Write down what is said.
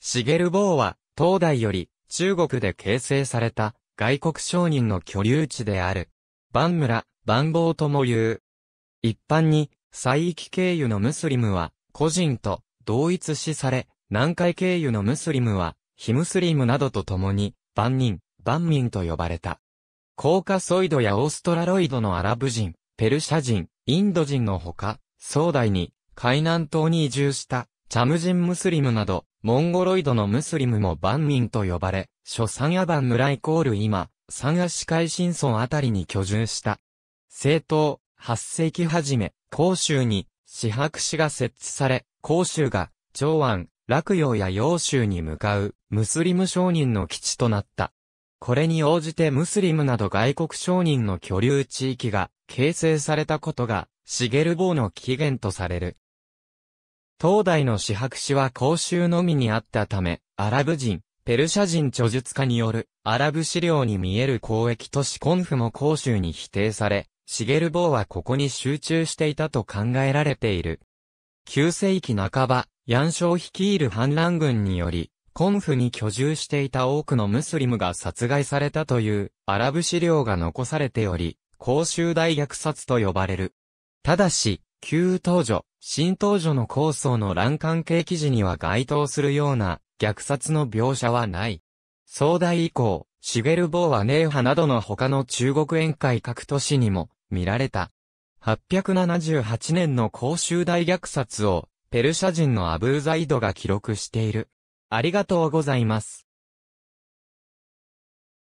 シゲル坊は、東大より、中国で形成された、外国商人の居留地である。万村、万坊とも言う。一般に、西域経由のムスリムは、個人と同一視され、南海経由のムスリムは、非ムスリムなどと共に、万人、万民と呼ばれた。コーカソイドやオーストラロイドのアラブ人、ペルシャ人、インド人のほか、壮大に、海南島に移住したチャムジンムスリムなど、モンゴロイドのムスリムも万民と呼ばれ、諸三夜番村イコール今、三足海新村あたりに居住した。政党、8世紀初め、甲州に、四白市が設置され、甲州が、長安、洛陽や洋州に向かう、ムスリム商人の基地となった。これに応じてムスリムなど外国商人の居留地域が形成されたことが、シゲルボーの起源とされる。東大の四博士は公衆のみにあったため、アラブ人、ペルシャ人著述家による、アラブ資料に見える交易都市コンフも公衆に否定され、シゲルボーはここに集中していたと考えられている。9世紀半ば、ヤンショウ率いる反乱軍により、コンフに居住していた多くのムスリムが殺害されたというアラブ資料が残されており、公衆大虐殺と呼ばれる。ただし、旧当女、新登場の構想の乱関係記事には該当するような虐殺の描写はない。壮大以降、シゲルボーアネーハなどの他の中国宴会各都市にも見られた。878年の公衆大虐殺をペルシャ人のアブーザイドが記録している。ありがとうございます。